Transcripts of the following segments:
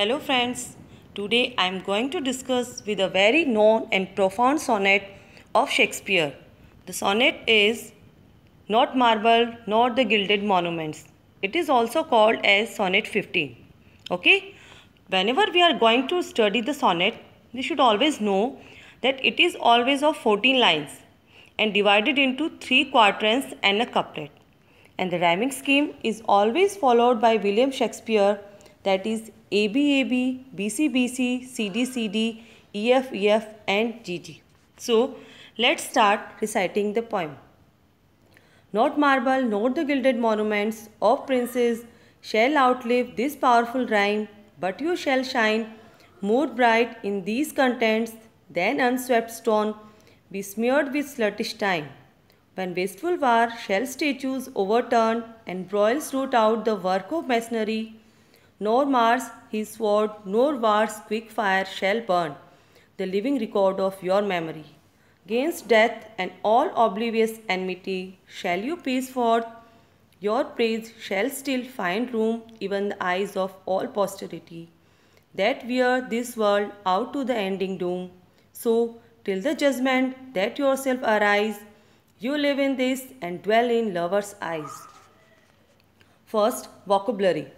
Hello friends, today I am going to discuss with a very known and profound sonnet of Shakespeare. The sonnet is Not Marble, Not the Gilded Monuments. It is also called as Sonnet 15. Okay, whenever we are going to study the sonnet, we should always know that it is always of 14 lines and divided into three quatrains and a couplet. And the rhyming scheme is always followed by William Shakespeare that is ABAB, BCBC, CDCD, EFEF and GG. So let's start reciting the poem. Not marble, not the gilded monuments of princes shall outlive this powerful rhyme, but you shall shine more bright in these contents than unswept stone besmeared with sluttish time. When wasteful war shall statues overturn and broils root out the work of masonry, nor mars his sword, nor war's quick fire shall burn the living record of your memory. Gainst death and all oblivious enmity shall you peace forth, your praise shall still find room even the eyes of all posterity, that wear this world out to the ending doom. So, till the judgment that yourself arise, you live in this and dwell in lover's eyes. First, vocabulary.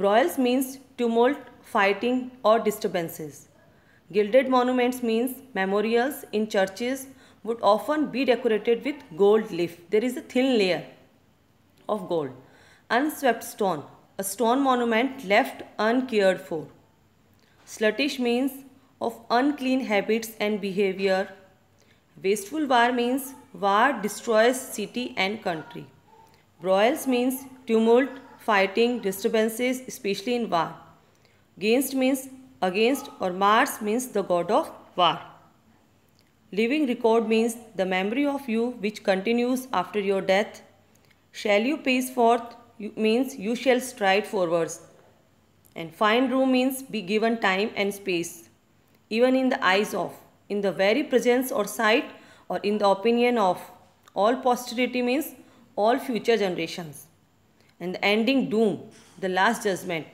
Broils means tumult, fighting or disturbances. Gilded monuments means memorials in churches would often be decorated with gold leaf. There is a thin layer of gold. Unswept stone, a stone monument left uncared for. Sluttish means of unclean habits and behavior. Wasteful war means war destroys city and country. Broils means tumult, fighting, disturbances, especially in war. Against means against or Mars means the god of war. Living record means the memory of you which continues after your death. Shall you pace forth means you shall stride forwards. And find room means be given time and space, even in the eyes of, in the very presence or sight, or in the opinion of. All posterity means all future generations and the ending doom, the last judgment,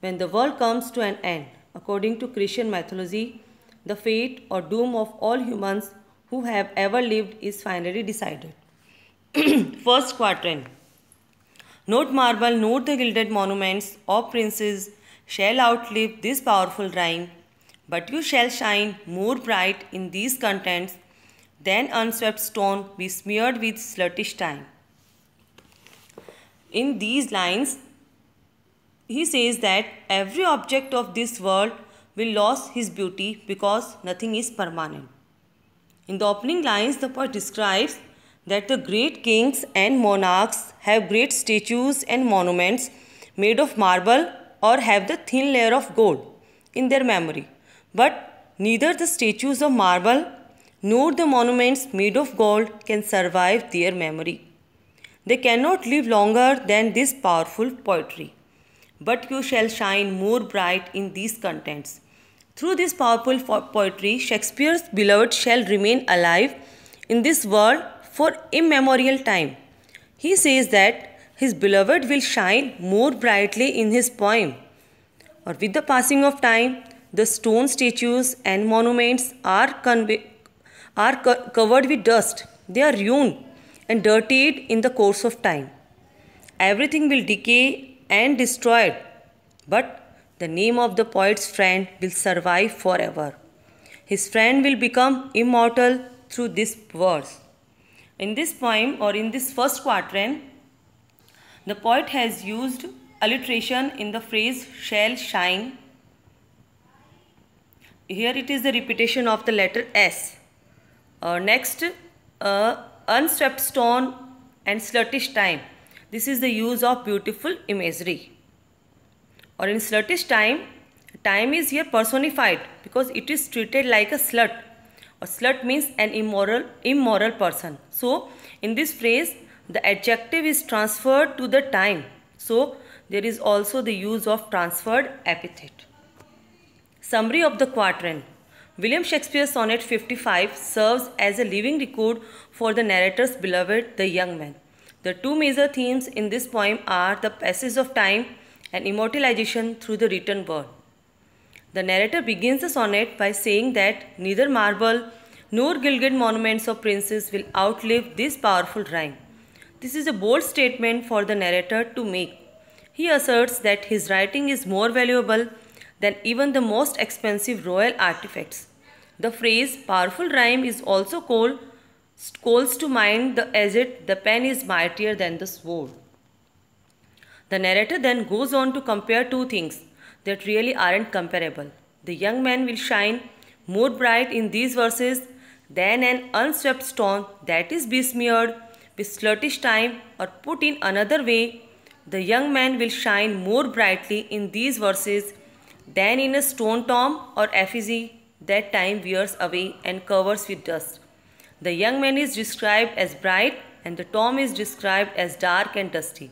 when the world comes to an end. According to Christian mythology, the fate or doom of all humans who have ever lived is finally decided. First quadrant. Note marble, note the gilded monuments or princes shall outlive this powerful rhyme, but you shall shine more bright in these contents than unswept stone be smeared with sluttish time. In these lines, he says that every object of this world will lose his beauty because nothing is permanent. In the opening lines, the poet describes that the great kings and monarchs have great statues and monuments made of marble or have the thin layer of gold in their memory. But neither the statues of marble nor the monuments made of gold can survive their memory. They cannot live longer than this powerful poetry. But you shall shine more bright in these contents. Through this powerful poetry, Shakespeare's beloved shall remain alive in this world for immemorial time. He says that his beloved will shine more brightly in his poem. Or with the passing of time, the stone statues and monuments are, are co covered with dust. They are ruined and dirtied in the course of time. Everything will decay and it, but the name of the poet's friend will survive forever. His friend will become immortal through this verse. In this poem or in this first quatrain, the poet has used alliteration in the phrase shall shine. Here it is the repetition of the letter S. Uh, next, uh, unswept stone and sluttish time. This is the use of beautiful imagery. Or in sluttish time, time is here personified because it is treated like a slut. A slut means an immoral, immoral person. So, in this phrase, the adjective is transferred to the time. So, there is also the use of transferred epithet. Summary of the quatrain. William Shakespeare's sonnet 55 serves as a living record for the narrator's beloved, the young man. The two major themes in this poem are the passage of time and immortalization through the written word. The narrator begins the sonnet by saying that neither marble nor gilded monuments of princes will outlive this powerful rhyme. This is a bold statement for the narrator to make. He asserts that his writing is more valuable than even the most expensive royal artifacts. The phrase powerful rhyme is also called calls to mind the aged the pen is mightier than the sword. The narrator then goes on to compare two things that really aren't comparable. The young man will shine more bright in these verses than an unswept stone that is besmeared with sluttish time, or put in another way, the young man will shine more brightly in these verses then in a stone tomb or effigy that time wears away and covers with dust. The young man is described as bright and the tomb is described as dark and dusty.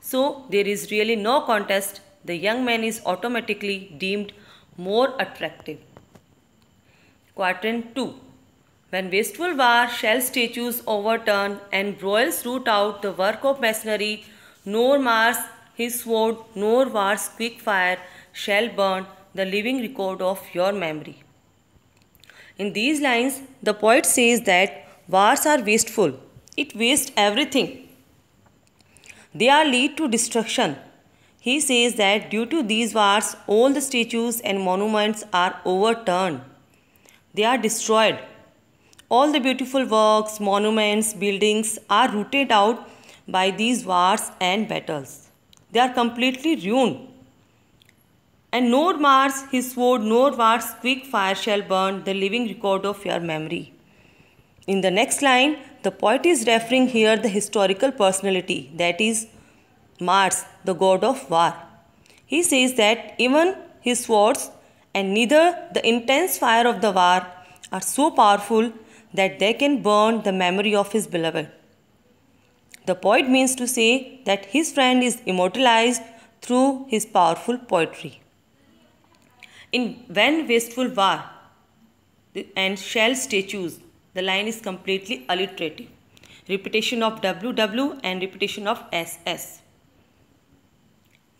So there is really no contest. The young man is automatically deemed more attractive. Quatrain 2 When wasteful war shell statues overturn and broils root out the work of masonry, nor mars his sword, nor wars quick fire, shall burn the living record of your memory. In these lines, the poet says that wars are wasteful. It wastes everything. They are lead to destruction. He says that due to these wars, all the statues and monuments are overturned. They are destroyed. All the beautiful works, monuments, buildings are rooted out by these wars and battles. They are completely ruined. And nor Mars, his sword, nor Mars, quick fire shall burn the living record of your memory. In the next line, the poet is referring here the historical personality, that is Mars, the god of war. He says that even his swords and neither the intense fire of the war are so powerful that they can burn the memory of his beloved. The poet means to say that his friend is immortalized through his powerful poetry. In When Wasteful War and Shell Statues, the line is completely alliterative. Repetition of WW and repetition of SS.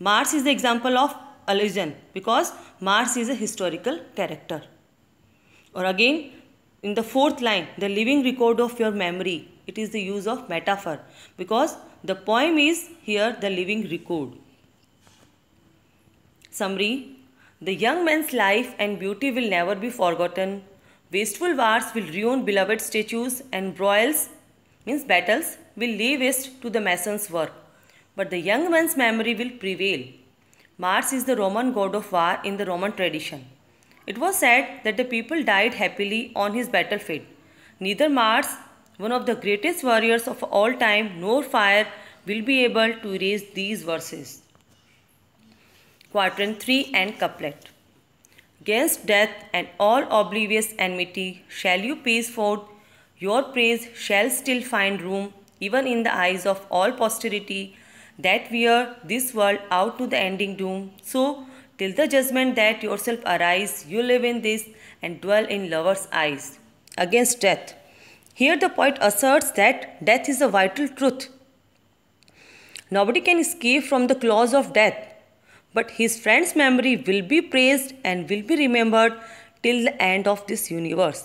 Mars is the example of allusion because Mars is a historical character. Or again, in the fourth line, the living record of your memory, it is the use of metaphor because the poem is here the living record. Summary the young man's life and beauty will never be forgotten. Wasteful wars will ruin beloved statues and broils, means battles, will leave waste to the mason's work. But the young man's memory will prevail. Mars is the Roman god of war in the Roman tradition. It was said that the people died happily on his battlefield. Neither Mars, one of the greatest warriors of all time, nor fire will be able to erase these verses quatrain 3 and couplet. Against death and all oblivious enmity shall you peace forth, your praise shall still find room even in the eyes of all posterity that wear this world out to the ending doom. So, till the judgment that yourself arise, you live in this and dwell in lover's eyes. Against death. Here the poet asserts that death is a vital truth. Nobody can escape from the claws of death but his friend's memory will be praised and will be remembered till the end of this universe.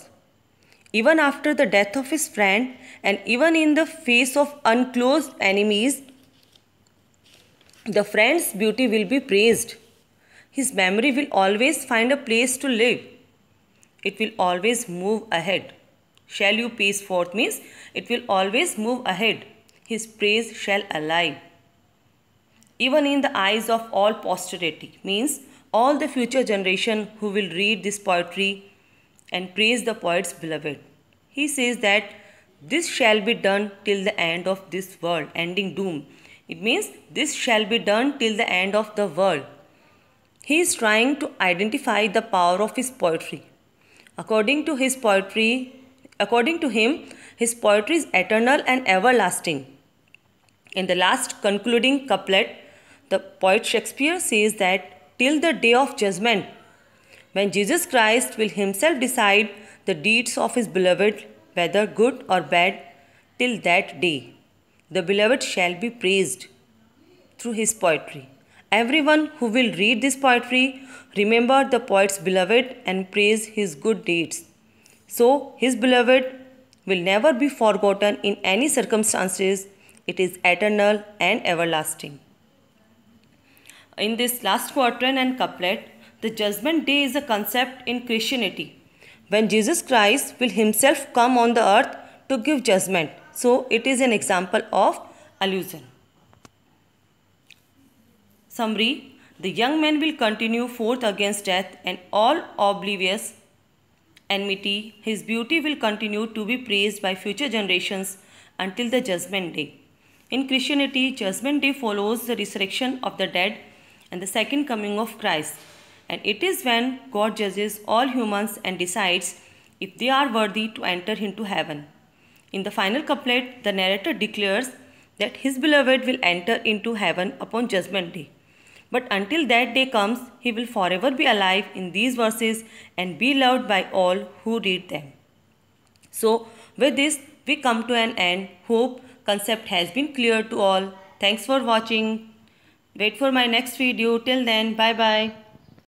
Even after the death of his friend, and even in the face of unclosed enemies, the friend's beauty will be praised. His memory will always find a place to live. It will always move ahead. Shall you pace forth means it will always move ahead. His praise shall alive even in the eyes of all posterity, means all the future generation who will read this poetry and praise the poet's beloved. He says that this shall be done till the end of this world, ending doom. It means this shall be done till the end of the world. He is trying to identify the power of his poetry. According to his poetry, according to him, his poetry is eternal and everlasting. In the last concluding couplet, the poet Shakespeare says that till the day of judgment, when Jesus Christ will himself decide the deeds of his beloved, whether good or bad, till that day, the beloved shall be praised through his poetry. Everyone who will read this poetry, remember the poet's beloved and praise his good deeds. So, his beloved will never be forgotten in any circumstances. It is eternal and everlasting in this last quatrain and couplet, the judgment day is a concept in Christianity when Jesus Christ will himself come on the earth to give judgment. So it is an example of allusion. Summary The young man will continue forth against death and all oblivious enmity. His beauty will continue to be praised by future generations until the judgment day. In Christianity, judgment day follows the resurrection of the dead and the second coming of Christ. And it is when God judges all humans and decides if they are worthy to enter into heaven. In the final couplet, the narrator declares that his beloved will enter into heaven upon judgment day. But until that day comes, he will forever be alive in these verses and be loved by all who read them. So, with this, we come to an end. Hope concept has been clear to all. Thanks for watching. Wait for my next video. Till then, bye bye.